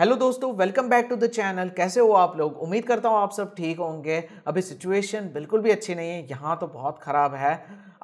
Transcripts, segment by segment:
hello दोस्तों welcome back to the channel कैसे हो आप लोग उम्मीद करता हूँ आप सब ठीक होंगे अभी सिचुएशन बिल्कुल भी अच्छी नहीं है यहाँ तो बहुत ख़राब है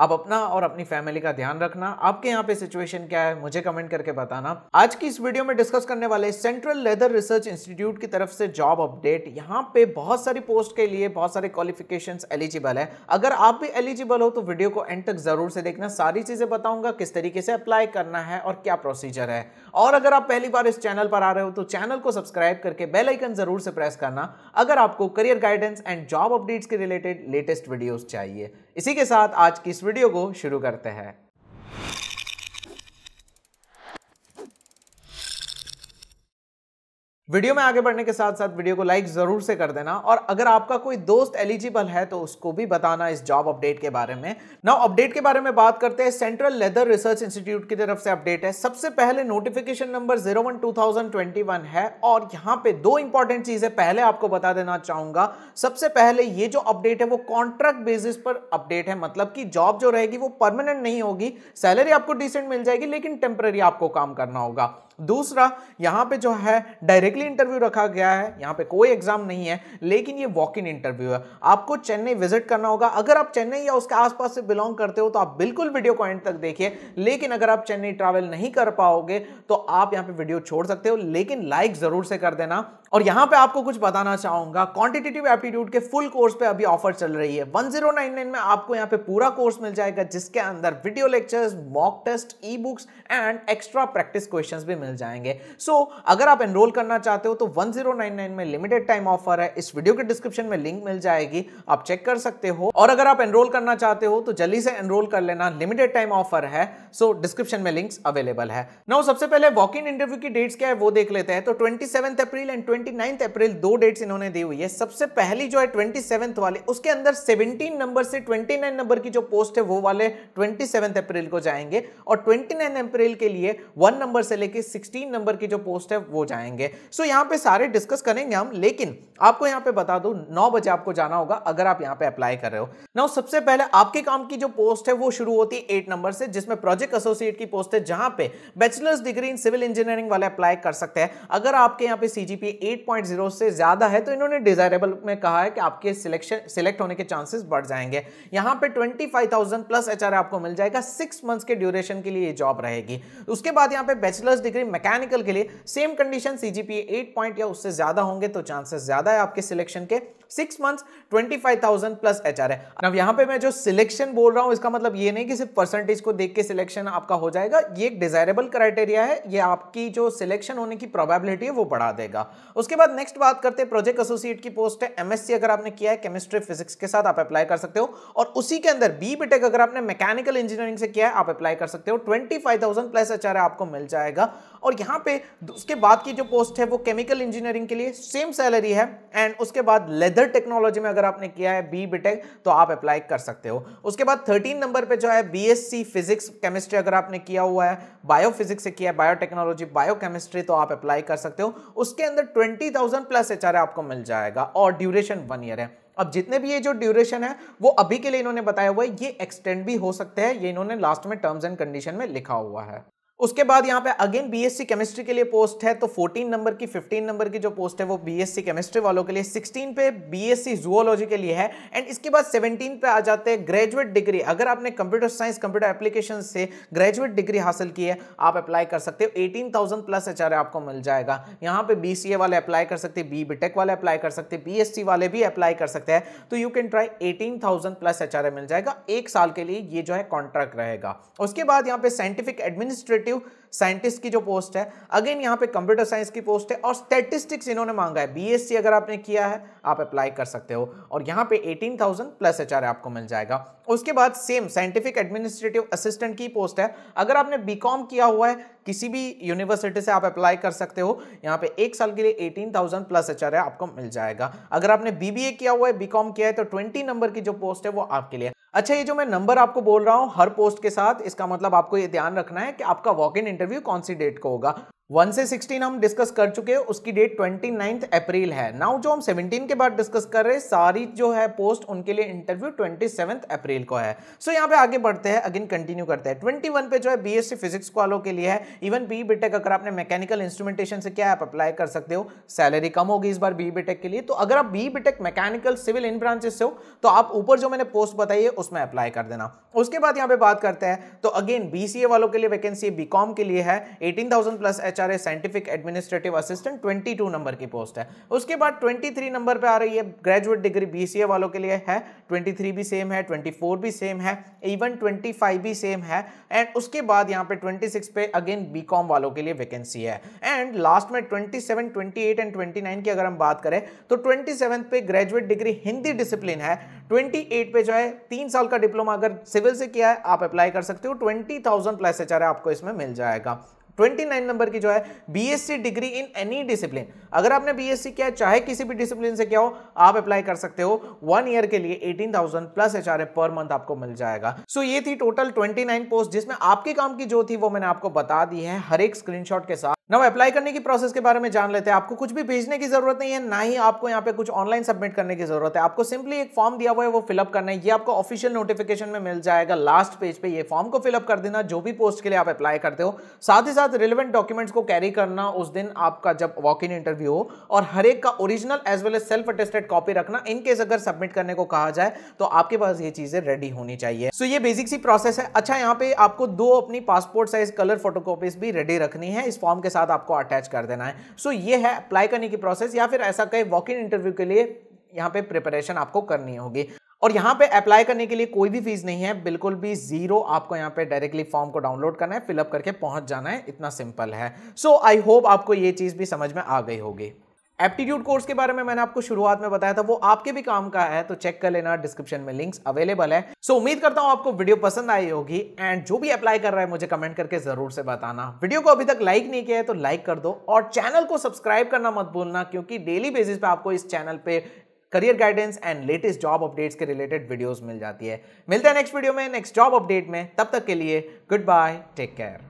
आप अपना और अपनी फैमिली का ध्यान रखना आपके यहाँ पे सिचुएशन क्या है मुझे कमेंट करके बताना आज की इस वीडियो में डिस्कस करने वाले सेंट्रल लेदर रिसर्च इंस्टीट्यूट की तरफ से जॉब अपडेट यहाँ पे बहुत सारी पोस्ट के लिए बहुत सारे क्वालिफिकेशन एलिजिबल है अगर आप भी एलिजिबल हो तो वीडियो को एंड तक जरूर से देखना सारी चीजें बताऊंगा किस तरीके से अप्लाई करना है और क्या प्रोसीजर है और अगर आप पहली बार इस चैनल पर आ रहे हो तो चैनल को सब्सक्राइब करके बेल आइकन जरूर से प्रेस करना अगर आपको career guidance and job updates के रिलेटेड लेटेस्ट वीडियोस चाहिए इसी के साथ आज की इस वीडियो को शुरू करते हैं वीडियो में आगे बढ़ने के साथ साथ वीडियो को लाइक ज़रूर से कर देना और अगर आपका कोई दोस्त एलिजिबल है तो उसको भी बताना इस जॉब अपडेट के बारे में नाउ अपडेट के बारे में बात करते हैं सेंट्रल लेदर रिसर्च इंस्टीट्यूट की तरफ से अपडेट है सबसे पहले notification number zero one two thousand twenty one है और यहाँ पे दो इंपॉर्टेंट चीज़ें पहले आपको बता देना चाहूंगा सबसे पहले ये जो अपडेट है वो कॉन्ट्रैक्ट बेसिस पर अपडेट है मतलब की जॉब जो रहेगी वो परमानेंट नहीं होगी सैलरी आपको डिसेंट मिल जाएगी लेकिन टेम्पररी आपको काम करना होगा दूसरा यहाँ पे जो है डायरेक्टली इंटरव्यू रखा गया है यहाँ पे कोई एग्जाम नहीं है लेकिन ये वॉक इन इंटरव्यू है आपको चेन्नई विजिट करना होगा अगर आप चेन्नई या उसके आसपास से बिलोंग करते हो तो आप बिल्कुल वीडियो को एंड तक देखिए लेकिन अगर आप चेन्नई ट्रैवल नहीं कर पाओगे तो आप यहाँ पे वीडियो छोड़ सकते हो लेकिन लाइक ज़रूर से कर देना और यहां पे आपको कुछ बताना चाहूंगा क्वांटिटेटिव एप्टीट्यूड के फुल कोर्स पे अभी ऑफर चल रही है 1099 में आपको यहाँ पे पूरा कोर्स मिल जाएगा जिसके अंदर video lectures mock test e books and extra practice questions भी मिल जाएंगे सो so, अगर आप एनरोल करना चाहते हो तो 1099 में लिमिटेड टाइम ऑफर है इस वीडियो के डिस्क्रिप्शन में लिंक मिल जाएगी आप चेक कर सकते हो और अगर आप एनरोल करना चाहते हो तो जल्दी से एनरोल कर लेना लिमिटेड टाइम ऑफर है सो so, डिस्क्रिप्शन में लिंक्स अवेलेबल है ना सबसे पहले वॉक इन इंटरव्यू की डेट्स क्या है वो देख लेते हैं तो ट्वेंटी अप्रैल एंड 29th अप्रैल दो डेट्स इन्होंने दी हुई है सबसे पहली जो है ट्वेंटी सेवन्थ वाले उसके अंदर 17 नंबर से 29 नंबर की जो पोस्ट है वो वाले 27th अप्रैल को जाएंगे और 29 अप्रैल के लिए वन नंबर से लेके 16 नंबर की जो पोस्ट है वो जाएंगे सो यहाँ पे सारे डिस्कस करेंगे हम लेकिन आपको यहाँ पे बता दू नौ बजे आपको जाना होगा अगर आप यहाँ पे अप्लाई कर रहे हो ना सबसे पहले आपके काम की जो पोस्ट है वो शुरू होती है एट नंबर से जिसमें प्रोजेक्ट एसोसिएट की पोस्ट है जहां पे bachelors degree in civil engineering वाले अप्लाई कर सकते हैं अगर आपके यहाँ पे सीजीपी 8.0 से ज़्यादा है तो इन्होंने डिज़ायरेबल में कहा है कि आपके सिलेक्शन सिलेक्ट होने के चांसेस बढ़ जाएंगे यहाँ पे 25,000 प्लस एच आपको मिल जाएगा सिक्स मंथ्स के ड्यूरेशन के लिए ये जॉब रहेगी उसके बाद यहाँ पे बैचलर्स डिग्री मैकेनिकल के लिए सेम कंडीशन सी जी या उससे ज़्यादा होंगे तो चांसेस ज़्यादा है आपके सिलेक्शन के six months twenty five thousand plus H R है अब यहाँ पे मैं जो सिलेक्शन बोल रहा हूँ इसका मतलब ये नहीं कि सिर्फ परसेंटेज को देख के सिलेक्शन आपका हो जाएगा ये एक डिजायरेबल क्राइटेरिया है ये आपकी जो सिलेक्शन होने की प्रोबेबिलिटी है वो बढ़ा देगा उसके बाद नेक्स्ट बात करते हैं प्रोजेक्ट एसोसिएट की पोस्ट है एमएससी अगर आपने किया है केमिस्ट्री फिजिक्स के साथ आप अप्लाई कर सकते हो और उसी के अंदर बी बीटेक अगर आपने मैकेनिकल इंजीनियरिंग से किया है आप अप्लाई कर सकते हो twenty five thousand plus H आपको मिल जाएगा और यहाँ पे उसके बाद की जो पोस्ट है वो केमिकल इंजीनियरिंग के लिए सेम सैलरी है एंड उसके बाद लेदर अदर टेक्नोलॉजी में अगर आपने किया है बी बीटेक तो आप अप्लाई कर सकते हो उसके बाद थर्टीन नंबर पे जो है बीएससी फिजिक्स केमिस्ट्री अगर आपने किया हुआ है बायोफिजिक्स से किया है बायोटेक्नोलॉजी बायोकेमिस्ट्री तो आप अप्लाई कर सकते हो उसके अंदर ट्वेंटी थाउजेंड प्लस एच आपको मिल जाएगा और ड्यूरेशन वन ईयर है अब जितने भी ये जो ड्यूरेशन है वो अभी के लिए इन्होंने बताया हुआ है ये एक्सटेंड भी हो सकते हैं ये इन्होंने लास्ट में टर्म्स एंड कंडीशन में लिखा हुआ है उसके बाद यहाँ पे अगेन बीएससी केमिस्ट्री के लिए पोस्ट है तो 14 नंबर की 15 नंबर की जो पोस्ट है वो बीएससी केमिस्ट्री वालों के लिए 16 पे बीएससी जूलॉजी के लिए है एंड इसके बाद 17 पे आ जाते हैं ग्रेजुएट डिग्री अगर आपने कंप्यूटर साइंस कंप्यूटर एप्लीकेशन से ग्रेजुएट डिग्री हासिल की है आप अप्लाई कर सकते हो एटीन प्लस एच आपको मिल जाएगा यहाँ पे बी वाले अप्लाई कर सकते बी बी वाले अप्लाई कर सकते बी वाले भी अप्लाई कर सकते हैं तो you can try eighteen plus H मिल जाएगा एक साल के लिए ये जो है कॉन्ट्रैक्ट रहेगा उसके बाद यहाँ पे साइंटिफिक एडमिनिस्ट्रेटिव एग्जीक्यूटिव साइंटिस्ट की जो पोस्ट है अगेन यहाँ पे कंप्यूटर साइंस की पोस्ट है और स्टेटिस्टिक्स इन्होंने मांगा है बीएससी अगर आपने किया है आप अप्लाई कर सकते हो और यहाँ पे 18,000 प्लस एच आपको मिल जाएगा उसके बाद सेम साइंटिफिक एडमिनिस्ट्रेटिव असिस्टेंट की पोस्ट है अगर आपने बी किया हुआ है किसी भी यूनिवर्सिटी से आप अप्लाई कर सकते हो यहाँ पे एक साल के लिए एटीन थाउजेंड प्लस एच आपको मिल जाएगा अगर आपने बी किया हुआ है बी किया है तो ट्वेंटी नंबर की जो पोस्ट है वो आपके लिए अच्छा ये जो मैं नंबर आपको बोल रहा हूँ हर पोस्ट के साथ इसका मतलब आपको ये ध्यान रखना है कि आपका वॉक इन इंटरव्यू कौन सी डेट को होगा वन से सिक्सटीन हम डिस्कस कर चुके हैं उसकी डेट ट्वेंटी नाइन्थ अप्रैल है नाउ जो हम सेवनटीन के बाद डिस्कस कर रहे हैं सारी जो है पोस्ट उनके लिए इंटरव्यू ट्वेंटी सेवन अप्रैल को है सो so, यहाँ पे आगे बढ़ते हैं अगेन कंटिन्यू करते हैं ट्वेंटी वन पे जो है बीएससी फिजिक्स वालों के लिए है इवन बी बीटेक अगर आपने मैकेनिकल इंस्ट्रूमेंटेशन से क्या आप अप्लाई कर सकते हो सैलरी कम होगी इस बार बी बीटेक के लिए तो अगर आप बी बीटेक मैकेनिकल सिविल इन ब्रांचेस से हो तो आप ऊपर जो मैंने पोस्ट बताई है उसमें अप्लाई कर देना उसके बाद यहाँ पे बात करते हैं तो अगेन बी वालों के लिए वैकेंसी बी के लिए है eighteen plus H HRA scientific administrative assistant 22 number की पोस्ट है उसके बाद 23 नंबर पे आ रही है ग्रेजुएट डिग्री बीसीए वालों के लिए है 23 भी सेम है 24 भी सेम है इवन 25 भी सेम है एंड उसके बाद यहाँ पे 26 पे अगेन बी वालों के लिए वैकेंसी है एंड लास्ट में ट्वेंटी 28 एंड 29 की अगर हम बात करें तो 27 पे ग्रेजुएट डिग्री हिंदी डिसिप्लिन है 28 पे जो है तीन साल का डिप्लोमा अगर सिविल से किया है आप अप्लाई कर सकते हो 20,000 प्लस एच आपको इसमें मिल जाएगा 29 नंबर की जो है BSc degree in any discipline अगर आपने बीएससी किया चाहे किसी भी डिसिप्लिन से क्या हो आप अप्लाई कर सकते हो वन ईयर के लिए 18,000 प्लस एच पर मंथ आपको मिल जाएगा सो so, ये थी टोटल 29 पोस्ट जिसमें आपके काम की जो थी वो मैंने आपको बता दी है हर एक स्क्रीनशॉट के साथ ना अप्लाई करने की प्रोसेस के बारे में जान लेते हैं आपको कुछ भी भेजने की जरूरत नहीं है ना ही आपको यहाँ पे कुछ ऑनलाइन सबमिट करने की जरूरत है आपको सिंपली एक फॉर्म दिया हुआ है वो फिलअप करना है ये आपको ऑफिशियल नोटिफिकेशन में मिल जाएगा लास्ट पेज पे ये फॉर्म को फिलअप कर देना जो भी पोस्ट के लिए आप अप्लाई करते हो साथ ही साथ रिलेवेंट डॉक्यूमेंट्स को कैरी करना उस दिन आपका जब वॉक इन इंटरव्यू हो और हर एक का original as well as self attested copy रखना इनकेस अगर सबमिट करने को कहा जाए तो आपके पास ये चीजें रेडी होनी चाहिए सो ये बेसिक सी प्रोसेस है अच्छा यहाँ पे आपको दो अपनी पासपोर्ट साइज कलर फोटोकॉपीज भी रेडी रखनी है इस फॉर्म के साथ साथ आपको अटैच कर देना है सो ये है अप्लाई करने की प्रोसेस या फिर ऐसा कहीं वॉक इन इंटरव्यू के लिए यहाँ पे प्रिपरेशन आपको करनी होगी और यहाँ पे अप्लाई करने के लिए कोई भी फीस नहीं है बिल्कुल भी जीरो आपको यहाँ पे डायरेक्टली फॉर्म को डाउनलोड करना है फिलअप करके पहुँच जाना है इतना सिंपल है सो आई होप आपको ये चीज़ भी समझ में आ गई होगी एप्टीट्यूड कोर्स के बारे में मैंने आपको शुरुआत में बताया था वो आपके भी काम का है तो चेक कर लेना डिस्क्रिप्शन में लिंक्स अवेलेबल है सो so, उम्मीद करता हूं आपको वीडियो पसंद आई होगी एंड जो भी अप्लाई कर रहा है मुझे कमेंट करके जरूर से बताना वीडियो को अभी तक लाइक नहीं किया है तो लाइक कर दो और चैनल को सब्सक्राइब करना मत भूलना क्योंकि डेली बेसिस पे आपको इस चैनल पे career guidance and latest job updates के रिलेटेड वीडियोस मिल जाती है मिलते हैं नेक्स्ट वीडियो में नेक्स्ट जॉब अपडेट में तब तक के लिए गुड बाय टेक केयर